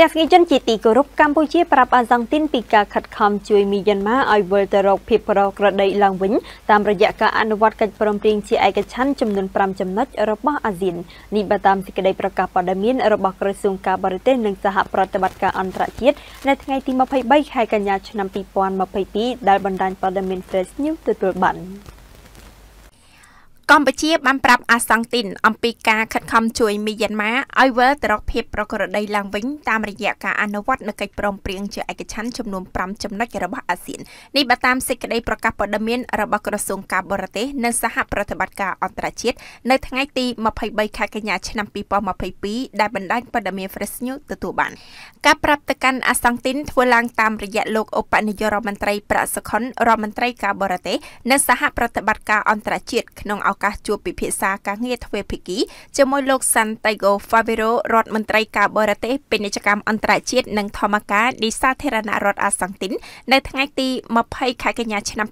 ទស្សនិកជនជាទីគោរពកម្ពុជាប្រាប់អាសង់ទីនពីការខិតខំជួយមីយ៉ាន់ម៉ាឲ្យវិលទៅរកភាពប្រក្រតីឡើងវិញ តាមរយៈការអនុវត្តកិច្ចព្រមព្រៀងជាឯកច្ឆ័ន្ទចំនួន5ចំណុចរបស់អាស៊ាននេះបើតាមសេចក្តីប្រកាសព័ត៌មានរបស់ក្រសួងការបរទេសនិងសហប្រតិបត្តិការអន្តរជាតិនៅថ្ងៃទី23ខែកញ្ញាឆ្នាំ2022ដែលបណ្ដាញព័ត៌មាន Press News ទទួលបាន។កម្ពុជាបានប្រាប់អាសង់ទីនអំពីការខិតខំជួយមីយ៉ាន់ម៉ាឲ្យវិលទៅរកភាពប្រក្រតីឡើងវិញតាមរយៈការអនុវត្តនូវកិច្ចព្រមព្រៀងជាឯកច្ឆ័ន្ទចំនួន5ចំណុចរបស់អាស៊ាននេះបើតាមសេចក្តីប្រកាសព័ត៌មាន របស់ក្រសួងការបរទេសនិងសហប្រតិបត្តិការអន្តរជាតិនៅថ្ងៃទី23ខែកញ្ញាឆ្នាំ2022ដែលបណ្ដាញព័ត៌មាន Fresh News ទទួលបាន ការប្រាប់ទៅកាន់អាសង់ទីនធ្វើឡើងតាមរយៈលោកឧបនាយករដ្ឋមន្ត្រីប្រាក់សុខុនរដ្ឋមន្ត្រីការបរទេសនិងសហប្រតិបត្តិការអន្តរជាតិក្នុងឱឱកាសជួបពិភាក្សាការងារទ្វេភាគីជាមួយលោកសាន់តៃហ្គោហ្វាវីរ៉ូរដ្ឋមន្ត្រីការបរទេសពាណិជ្ជកម្មអន្តរជាតិនិងធម្មការនៃសាធារណរដ្ឋអាសង់ទីននៅថ្ងៃទី20ខែកញ្ញាឆ្នាំ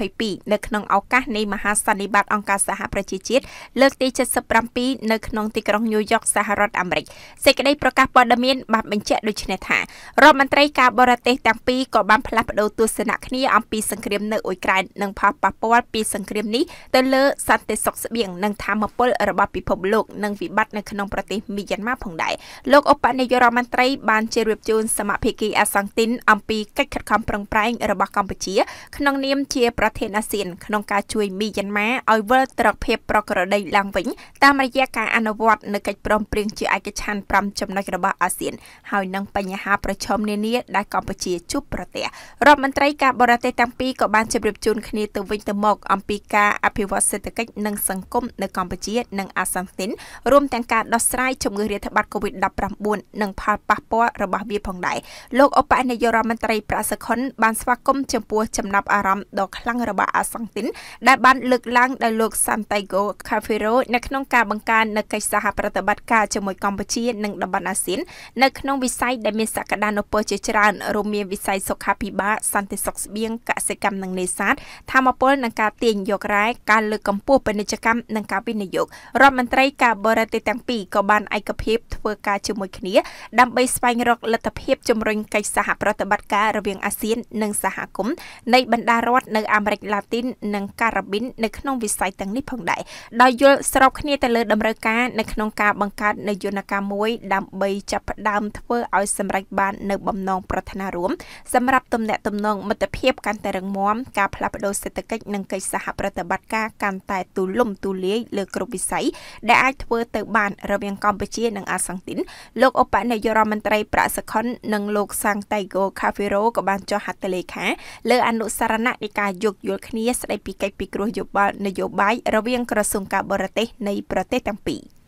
2022នៅក្នុងឱកាសនៃមហាសន្និបាតអង្គការសហប្រជាជាតិលើកទី77នៅក្នុងទីក្រុងញូវយ៉កសហរដ្ឋអាមេរិកសេចក្តីប្រកាសព័ត៌មានបានបញ្ជាក់ដូចនេះថារដ្ឋមន្ត្រីការបរទេសទាំងពីរក៏បានផ្លាស់ប្តូរទស្សនៈគ្នាអំពីសង្គ្រាមនៅអ៊ុយក្រែននិងផលប៉ះពាល់ពីសង្គ្រាមនេះទៅលើសន្ទេសសុខស្បៀងនិងធម្មពល របស់ពិភពលោកនិងវិបត្តិនៅក្នុងប្រទេសមីយ៉ាន់ម៉ាផងដែរលោកឧបនាយករដ្ឋមន្ត្រីបានជម្រាបជូនសមាភិកីអាសង់ទីនអំពីកិច្ចខិតខំប្រឹងប្រែងរបស់កម្ពុជាក្នុងនាមជា ប្រធានអាស៊ានក្នុងការជួយមីយ៉ាន់ម៉ាឲ្យវិលត្រកភាពប្រក្រតីឡើងវិញតាមរយៈការអនុវត្តនៅកិច្ចព្រមព្រៀងជាឯកច្ឆន្ទ5ចំណុចរបស់អាស៊ានហើយនឹងបញ្ហាប្រឈមនានាដែលកម្ពុជា ជួបប្រទះរដ្ឋមន្ត្រីការបរទេសទាំងពីរក៏បានជម្រាបជូនគ្នាទៅវិញទៅមក អំពីការអភិវឌ្ឍសេដ្ឋកិច្ចនិងសង្គមនៅកម្ពុជានិងអាស៊ានទីនរួមទាំងការដោះស្រាយជំងឺរាតត្បាត COVID-19 និងផលប៉ះពាល់របស់វាផងដែរលោកឧបនាយករដ្ឋមន្ត្រីប្រាសខុនបានស្វាគមន៍ចំពោះចំណាប់អារម្មណ៍ដ៏ខ្លាំងរបស់អាស៊ានទីនដែលបានលើកឡើងដោយលោក Santiago Cafiero នៅក្នុងការបង្កើននៅកិច្ចសហប្រតិបត្តិការជាមួយកម្ពុជា និងតំបន់អាស៊ាននៅក្នុងវិស័យដែលមានសក្តានុពលជាច្រើនរួមមានវិស័យសុខាភិបាលសន្តិសុខស្បៀងកសិកម្មនិងនេសាទធម្មពលនិងការទាញយករ៉ែការលើកកម្ពស់ពាណិជ្ជកម្មនិងការវិនិយោគរដ្ឋមន្ត្រីការបរទេសទាំងពីរក៏បានឯកភាពធ្វើការជាមួយគ្នាដើម្បីស្វែងរកលទ្ធភាពជំរុញកិច្ចសហប្រតិបត្តិការរវាងអាស៊ាននិងសហគមន៍នៃបណ្ដារដ្ឋនៅអាមេរិកឡាទីននិងការ៉ាប៊ីននៅក្នុងវិស័យទាំងនេះផងដែរដោយយល់ស្របគ្នាទៅលើដំណើរការនៅក្នុងការបង្កើតនៅយន្តការមួយដើម្បីចាប់ផ្ដើមធ្វើឲ្យសម្រេចបាននៅបំណងប្រាថ្នារួមសម្រាប់ទំនាក់ទំនងមិត្តភាពកាន់តែរឹងមាំការផ្លាស់ប្ដូរសេដ្ឋកិច្ចនិងកិច្ចសហប្រតិបត្តិការកាន់តែទូលំទូលាយលើគ្រប់វិស័យដែលអាចធ្វើទៅបានរវាងកម្ពុជា និងអាសង់ទីនលោកឧបនាយករដ្ឋមន្ត្រីប្រាក់សខុននិងលោកសាំងតៃហ្គោខាហ្វេរ៉ូក៏បានចុះហត្ថលេខាលើអនុសារណៈនៃការយោគយល់គ្នាស្ដីពីកិច្ចពិគ្រោះយោបល់នយោបាយរវាងក្រសួងការបរទេសនៃប្រទេសទាំងពីរ។